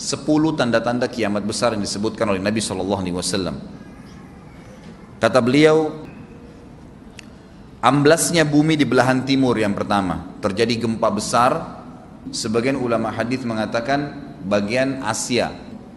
sepuluh tanda-tanda kiamat besar yang disebutkan oleh Nabi Shallallahu Alaihi Wasallam. Kata beliau, amblasnya bumi di belahan timur yang pertama terjadi gempa besar. Sebagian ulama hadis mengatakan bagian Asia,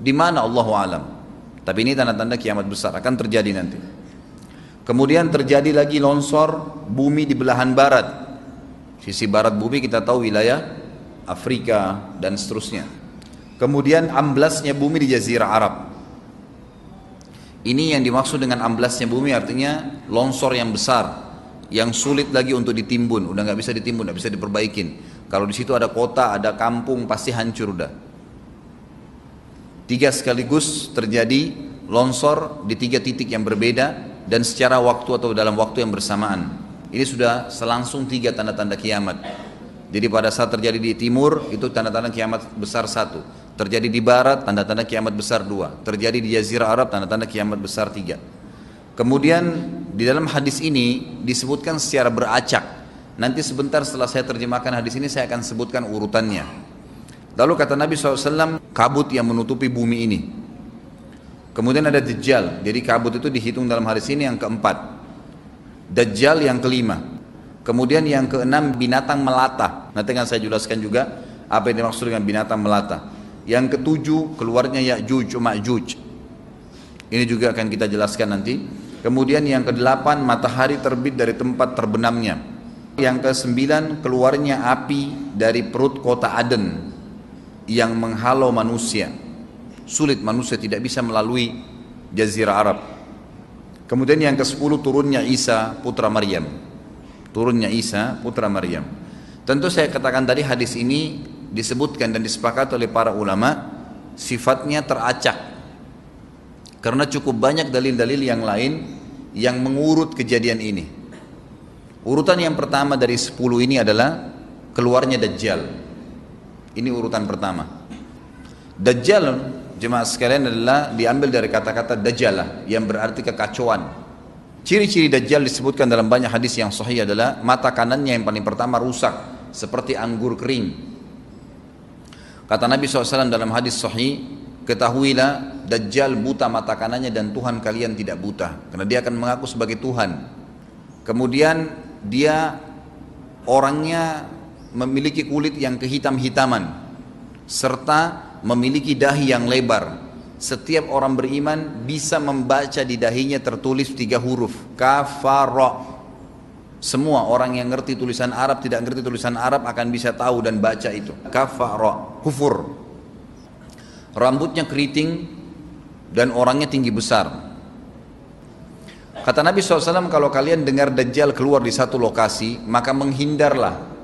di mana Allah alam. Tapi ini tanda-tanda kiamat besar akan terjadi nanti. Kemudian terjadi lagi longsor bumi di belahan barat. Sisi barat bumi kita tahu wilayah Afrika dan seterusnya. Kemudian amblasnya bumi di jazirah Arab. Ini yang dimaksud dengan amblasnya bumi artinya longsor yang besar, yang sulit lagi untuk ditimbun, udah nggak bisa ditimbun, nggak bisa diperbaikin. Kalau di situ ada kota, ada kampung, pasti hancur udah. Tiga sekaligus terjadi longsor di tiga titik yang berbeda dan secara waktu atau dalam waktu yang bersamaan. Ini sudah selangsung tiga tanda-tanda kiamat. Jadi pada saat terjadi di timur itu tanda-tanda kiamat besar satu. Terjadi di barat, tanda-tanda kiamat besar dua. Terjadi di Jazirah Arab, tanda-tanda kiamat besar tiga. Kemudian di dalam hadis ini disebutkan secara beracak. Nanti sebentar setelah saya terjemahkan hadis ini saya akan sebutkan urutannya. Lalu kata Nabi SAW, kabut yang menutupi bumi ini. Kemudian ada Dajjal, jadi kabut itu dihitung dalam hadis ini yang keempat. Dajjal yang kelima. Kemudian yang keenam binatang melata. Nanti akan saya jelaskan juga apa yang dimaksud dengan binatang melata. Yang ketujuh keluarnya Ya'juj Ma'juj. Ini juga akan kita jelaskan nanti. Kemudian yang kedelapan matahari terbit dari tempat terbenamnya. Yang kesembilan keluarnya api dari perut kota Aden yang menghalau manusia. Sulit manusia tidak bisa melalui jazirah Arab. Kemudian yang kesepuluh turunnya Isa putra Maryam. Turunnya Isa putra Maryam. Tentu saya katakan tadi hadis ini disebutkan dan disepakati oleh para ulama sifatnya teracak karena cukup banyak dalil-dalil yang lain yang mengurut kejadian ini urutan yang pertama dari 10 ini adalah keluarnya Dajjal ini urutan pertama Dajjal jemaah sekalian adalah diambil dari kata-kata dajjalah yang berarti kekacauan Ciri-ciri Dajjal disebutkan dalam banyak hadis yang sahih adalah mata kanannya yang paling pertama rusak seperti anggur kering. Kata Nabi SAW dalam hadis sahih, ketahuilah Dajjal buta mata kanannya dan Tuhan kalian tidak buta. Karena dia akan mengaku sebagai Tuhan. Kemudian dia orangnya memiliki kulit yang kehitam-hitaman. Serta memiliki dahi yang lebar. Setiap orang beriman bisa membaca di dahinya tertulis tiga huruf. Kafarok. Semua orang yang ngerti tulisan Arab, tidak ngerti tulisan Arab akan bisa tahu dan baca itu. Kafara, kufur. Rambutnya keriting dan orangnya tinggi besar. Kata Nabi SAW, kalau kalian dengar Dajjal keluar di satu lokasi, maka menghindarlah.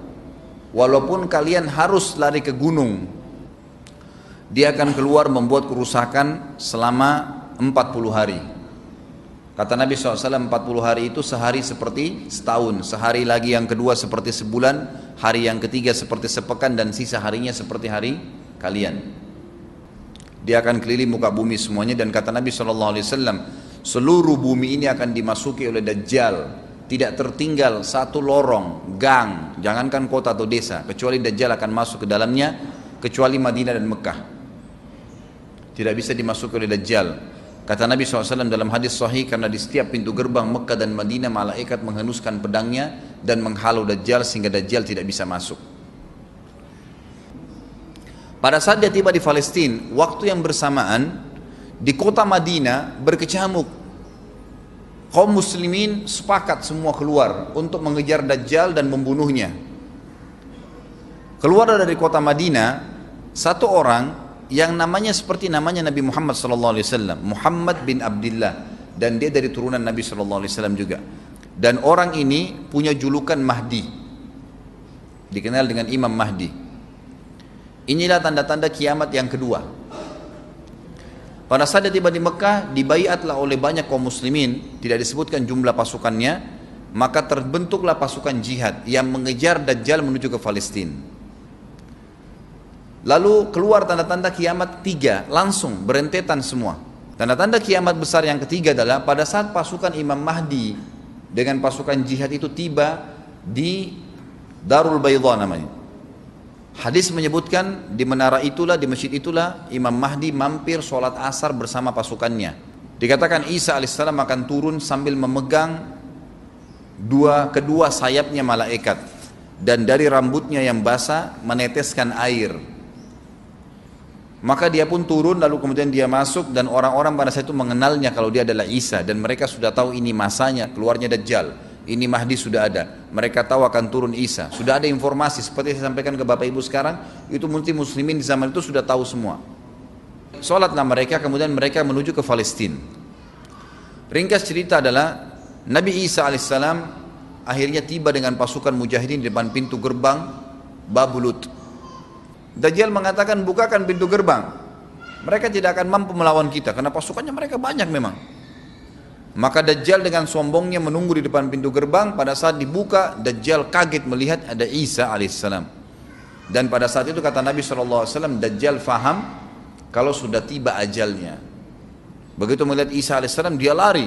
Walaupun kalian harus lari ke gunung, dia akan keluar membuat kerusakan selama 40 hari. Kata Nabi SAW 40 hari itu sehari seperti setahun Sehari lagi yang kedua seperti sebulan Hari yang ketiga seperti sepekan Dan sisa harinya seperti hari kalian Dia akan keliling muka bumi semuanya Dan kata Nabi SAW Seluruh bumi ini akan dimasuki oleh Dajjal Tidak tertinggal satu lorong, gang Jangankan kota atau desa Kecuali Dajjal akan masuk ke dalamnya Kecuali Madinah dan Mekah Tidak bisa dimasuki oleh Dajjal Kata Nabi SAW dalam hadis sahih karena di setiap pintu gerbang Mekah dan Madinah malaikat menghenuskan pedangnya dan menghalau Dajjal sehingga Dajjal tidak bisa masuk. Pada saat dia tiba di Palestina, waktu yang bersamaan di kota Madinah berkecamuk. Kaum muslimin sepakat semua keluar untuk mengejar Dajjal dan membunuhnya. Keluar dari kota Madinah, satu orang yang namanya seperti namanya Nabi Muhammad SAW Muhammad bin Abdullah dan dia dari turunan Nabi SAW juga dan orang ini punya julukan Mahdi dikenal dengan Imam Mahdi inilah tanda-tanda kiamat yang kedua pada saat dia tiba di Mekah dibaiatlah oleh banyak kaum muslimin tidak disebutkan jumlah pasukannya maka terbentuklah pasukan jihad yang mengejar Dajjal menuju ke Palestina Lalu keluar tanda-tanda kiamat tiga, langsung berentetan semua. Tanda-tanda kiamat besar yang ketiga adalah pada saat pasukan Imam Mahdi dengan pasukan jihad itu tiba di Darul Bayda namanya. Hadis menyebutkan di menara itulah, di masjid itulah Imam Mahdi mampir sholat asar bersama pasukannya. Dikatakan Isa alaihissalam akan turun sambil memegang dua kedua sayapnya malaikat dan dari rambutnya yang basah meneteskan air maka dia pun turun lalu kemudian dia masuk dan orang-orang pada saat itu mengenalnya kalau dia adalah Isa dan mereka sudah tahu ini masanya keluarnya Dajjal. Ini Mahdi sudah ada. Mereka tahu akan turun Isa. Sudah ada informasi seperti saya sampaikan ke Bapak Ibu sekarang, itu multi muslimin di zaman itu sudah tahu semua. Salatlah mereka kemudian mereka menuju ke Palestina. Ringkas cerita adalah Nabi Isa alaihissalam akhirnya tiba dengan pasukan mujahidin di depan pintu gerbang Babulut Dajjal mengatakan bukakan pintu gerbang. Mereka tidak akan mampu melawan kita karena pasukannya mereka banyak memang. Maka Dajjal dengan sombongnya menunggu di depan pintu gerbang. Pada saat dibuka, Dajjal kaget melihat ada Isa alaihissalam. Dan pada saat itu kata Nabi saw, Dajjal faham kalau sudah tiba ajalnya. Begitu melihat Isa alaihissalam, dia lari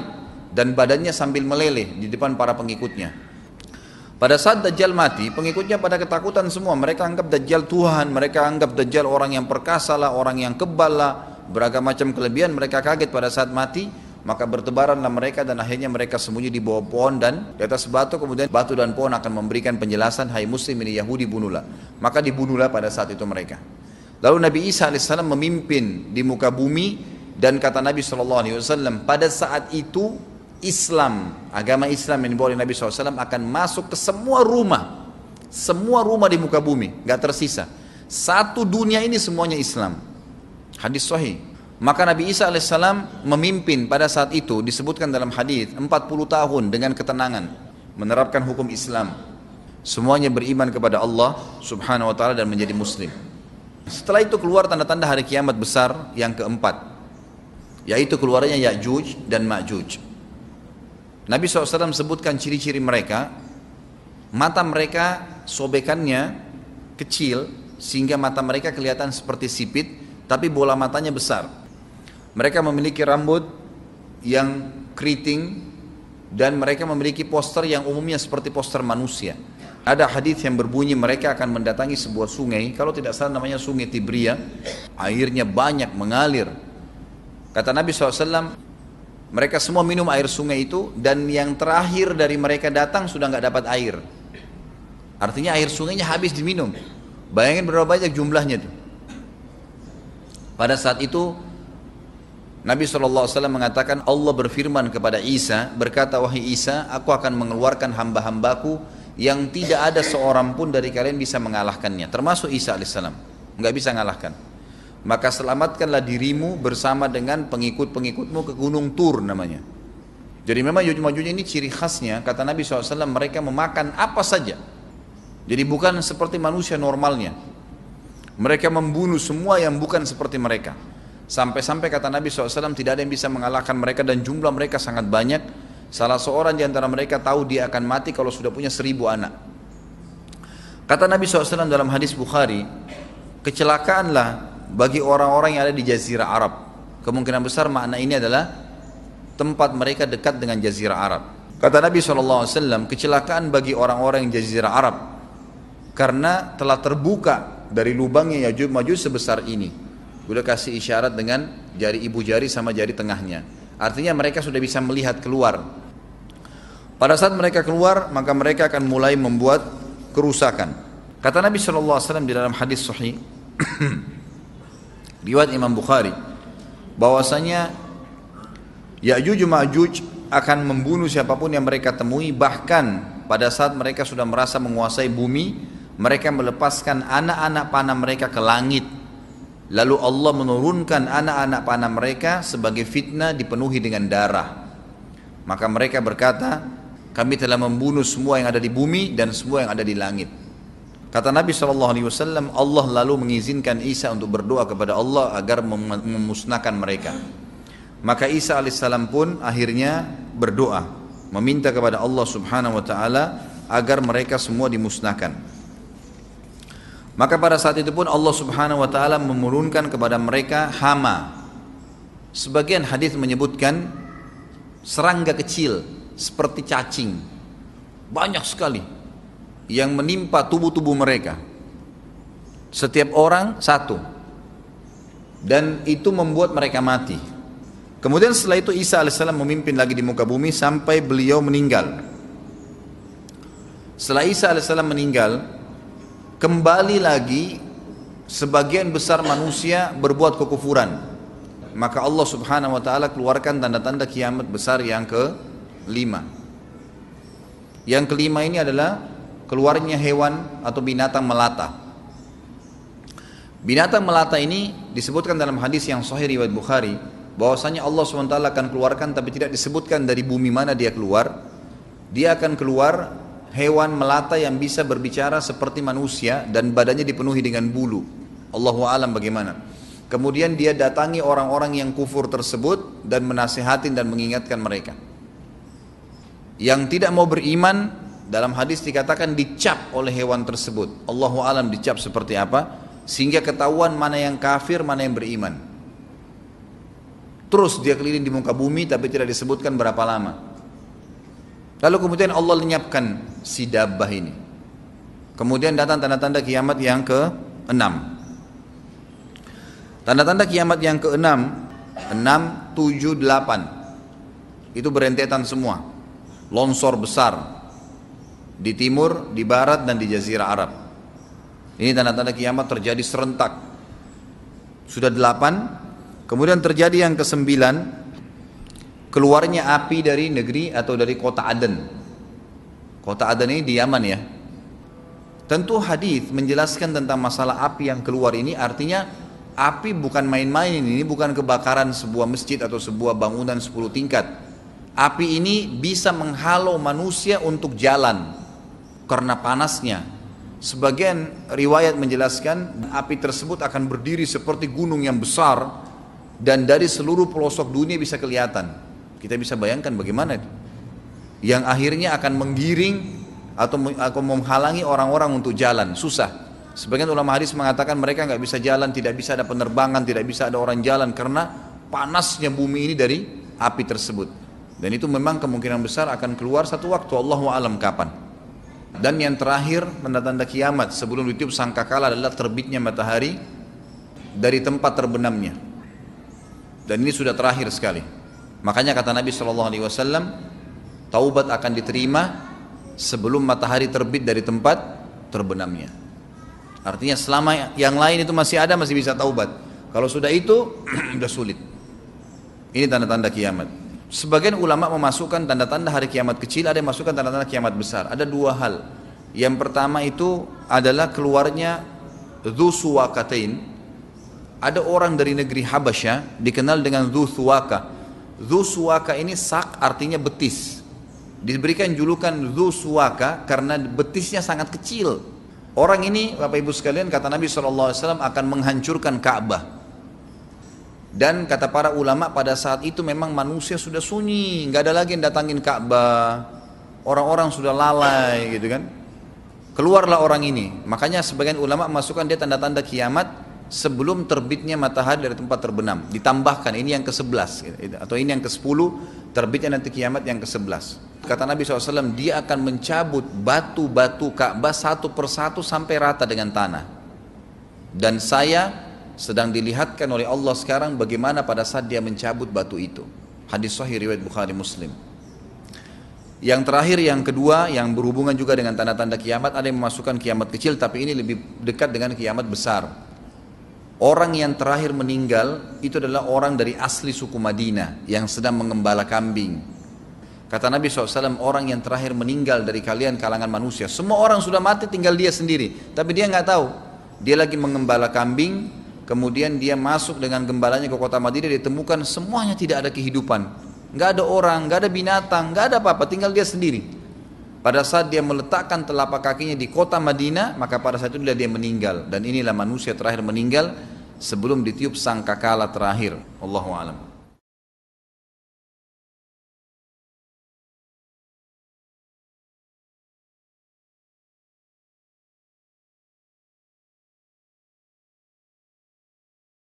dan badannya sambil meleleh di depan para pengikutnya. Pada saat Dajjal mati, pengikutnya pada ketakutan semua. Mereka anggap Dajjal Tuhan, mereka anggap Dajjal orang yang perkasa lah, orang yang kebal lah, beragam macam kelebihan. Mereka kaget pada saat mati, maka bertebaranlah mereka dan akhirnya mereka sembunyi di bawah pohon dan di atas batu. Kemudian batu dan pohon akan memberikan penjelasan, hai muslim ini Yahudi bunuhlah. Maka dibunuhlah pada saat itu mereka. Lalu Nabi Isa AS memimpin di muka bumi dan kata Nabi SAW, pada saat itu Islam, agama Islam yang dibawa oleh Nabi SAW akan masuk ke semua rumah, semua rumah di muka bumi, nggak tersisa. Satu dunia ini semuanya Islam. Hadis Sahih. Maka Nabi Isa alaihissalam memimpin pada saat itu disebutkan dalam hadis 40 tahun dengan ketenangan menerapkan hukum Islam. Semuanya beriman kepada Allah Subhanahu wa taala dan menjadi muslim. Setelah itu keluar tanda-tanda hari kiamat besar yang keempat yaitu keluarnya Ya'juj dan Ma'juj. Nabi SAW sebutkan ciri-ciri mereka Mata mereka sobekannya kecil Sehingga mata mereka kelihatan seperti sipit Tapi bola matanya besar Mereka memiliki rambut yang keriting Dan mereka memiliki poster yang umumnya seperti poster manusia ada hadis yang berbunyi mereka akan mendatangi sebuah sungai, kalau tidak salah namanya sungai Tibria, airnya banyak mengalir. Kata Nabi SAW, mereka semua minum air sungai itu dan yang terakhir dari mereka datang sudah nggak dapat air. Artinya air sungainya habis diminum. Bayangin berapa banyak jumlahnya itu. Pada saat itu Nabi SAW mengatakan Allah berfirman kepada Isa berkata wahai Isa aku akan mengeluarkan hamba-hambaku yang tidak ada seorang pun dari kalian bisa mengalahkannya termasuk Isa as. nggak bisa mengalahkan maka selamatkanlah dirimu bersama dengan pengikut-pengikutmu ke gunung Tur namanya. Jadi memang Ya'juj Ma'juj ini ciri khasnya, kata Nabi SAW mereka memakan apa saja. Jadi bukan seperti manusia normalnya. Mereka membunuh semua yang bukan seperti mereka. Sampai-sampai kata Nabi SAW tidak ada yang bisa mengalahkan mereka dan jumlah mereka sangat banyak. Salah seorang di antara mereka tahu dia akan mati kalau sudah punya seribu anak. Kata Nabi SAW dalam hadis Bukhari, kecelakaanlah bagi orang-orang yang ada di jazirah Arab. Kemungkinan besar makna ini adalah tempat mereka dekat dengan jazirah Arab. Kata Nabi SAW, kecelakaan bagi orang-orang yang jazirah Arab karena telah terbuka dari lubangnya Yajud Majud sebesar ini. Udah kasih isyarat dengan jari ibu jari sama jari tengahnya. Artinya mereka sudah bisa melihat keluar. Pada saat mereka keluar, maka mereka akan mulai membuat kerusakan. Kata Nabi SAW di dalam hadis sahih, riwayat Imam Bukhari bahwasanya Ya'juj Ma'juj akan membunuh siapapun yang mereka temui bahkan pada saat mereka sudah merasa menguasai bumi mereka melepaskan anak-anak panah mereka ke langit lalu Allah menurunkan anak-anak panah mereka sebagai fitnah dipenuhi dengan darah maka mereka berkata kami telah membunuh semua yang ada di bumi dan semua yang ada di langit Kata Nabi SAW, Allah lalu mengizinkan Isa untuk berdoa kepada Allah agar memusnahkan mereka. Maka Isa alaihissalam pun akhirnya berdoa, meminta kepada Allah Subhanahu wa taala agar mereka semua dimusnahkan. Maka pada saat itu pun Allah Subhanahu wa taala memurunkan kepada mereka hama. Sebagian hadis menyebutkan serangga kecil seperti cacing. Banyak sekali yang menimpa tubuh-tubuh mereka. Setiap orang satu. Dan itu membuat mereka mati. Kemudian setelah itu Isa alaihissalam memimpin lagi di muka bumi sampai beliau meninggal. Setelah Isa alaihissalam meninggal, kembali lagi sebagian besar manusia berbuat kekufuran. Maka Allah Subhanahu wa taala keluarkan tanda-tanda kiamat besar yang ke lima Yang kelima ini adalah keluarnya hewan atau binatang melata. Binatang melata ini disebutkan dalam hadis yang sahih riwayat Bukhari bahwasanya Allah SWT akan keluarkan tapi tidak disebutkan dari bumi mana dia keluar. Dia akan keluar hewan melata yang bisa berbicara seperti manusia dan badannya dipenuhi dengan bulu. Allahu alam bagaimana. Kemudian dia datangi orang-orang yang kufur tersebut dan menasihatin dan mengingatkan mereka. Yang tidak mau beriman dalam hadis dikatakan dicap oleh hewan tersebut. Allahu alam dicap seperti apa? Sehingga ketahuan mana yang kafir, mana yang beriman. Terus dia keliling di muka bumi tapi tidak disebutkan berapa lama. Lalu kemudian Allah lenyapkan si dabbah ini. Kemudian datang tanda-tanda kiamat yang ke-6. Tanda-tanda kiamat yang ke-6, 6, 7, 8. Itu berentetan semua. Longsor besar, di timur, di barat dan di jazirah Arab. Ini tanda-tanda kiamat terjadi serentak. Sudah delapan, kemudian terjadi yang kesembilan, keluarnya api dari negeri atau dari kota Aden. Kota Aden ini di Yaman ya. Tentu hadis menjelaskan tentang masalah api yang keluar ini artinya api bukan main-main ini bukan kebakaran sebuah masjid atau sebuah bangunan 10 tingkat. Api ini bisa menghalau manusia untuk jalan, karena panasnya. Sebagian riwayat menjelaskan api tersebut akan berdiri seperti gunung yang besar dan dari seluruh pelosok dunia bisa kelihatan. Kita bisa bayangkan bagaimana itu. Yang akhirnya akan menggiring atau menghalangi orang-orang untuk jalan, susah. Sebagian ulama hadis mengatakan mereka nggak bisa jalan, tidak bisa ada penerbangan, tidak bisa ada orang jalan karena panasnya bumi ini dari api tersebut. Dan itu memang kemungkinan besar akan keluar satu waktu Allah alam kapan. Dan yang terakhir tanda-tanda kiamat sebelum ditiup sangkakala adalah terbitnya matahari dari tempat terbenamnya. Dan ini sudah terakhir sekali. Makanya kata Nabi Shallallahu Alaihi Wasallam, taubat akan diterima sebelum matahari terbit dari tempat terbenamnya. Artinya selama yang lain itu masih ada masih bisa taubat. Kalau sudah itu sudah sulit. Ini tanda-tanda kiamat. Sebagian ulama memasukkan tanda-tanda hari kiamat kecil, ada yang masukkan tanda-tanda kiamat besar. Ada dua hal. Yang pertama itu adalah keluarnya Dzusuwakatain. Ada orang dari negeri Habasya dikenal dengan Dzusuwaka. Dzusuwaka ini sak artinya betis. Diberikan julukan Dzusuwaka karena betisnya sangat kecil. Orang ini Bapak Ibu sekalian kata Nabi SAW akan menghancurkan Ka'bah dan kata para ulama pada saat itu memang manusia sudah sunyi, nggak ada lagi yang datangin Ka'bah. Orang-orang sudah lalai gitu kan. Keluarlah orang ini. Makanya sebagian ulama masukkan dia tanda-tanda kiamat sebelum terbitnya matahari dari tempat terbenam. Ditambahkan ini yang ke-11 gitu. atau ini yang ke-10 terbitnya nanti kiamat yang ke-11. Kata Nabi SAW dia akan mencabut batu-batu Ka'bah satu persatu sampai rata dengan tanah. Dan saya sedang dilihatkan oleh Allah sekarang bagaimana pada saat dia mencabut batu itu. Hadis sahih riwayat Bukhari Muslim. Yang terakhir yang kedua yang berhubungan juga dengan tanda-tanda kiamat ada yang memasukkan kiamat kecil tapi ini lebih dekat dengan kiamat besar. Orang yang terakhir meninggal itu adalah orang dari asli suku Madinah yang sedang mengembala kambing. Kata Nabi SAW, orang yang terakhir meninggal dari kalian kalangan manusia. Semua orang sudah mati tinggal dia sendiri. Tapi dia nggak tahu. Dia lagi mengembala kambing, Kemudian dia masuk dengan gembalanya ke kota Madinah ditemukan semuanya tidak ada kehidupan. Nggak ada orang, nggak ada binatang, nggak ada apa-apa, tinggal dia sendiri. Pada saat dia meletakkan telapak kakinya di kota Madinah, maka pada saat itu dia meninggal. Dan inilah manusia terakhir meninggal sebelum ditiup sangkakala terakhir. Allahu a'lam.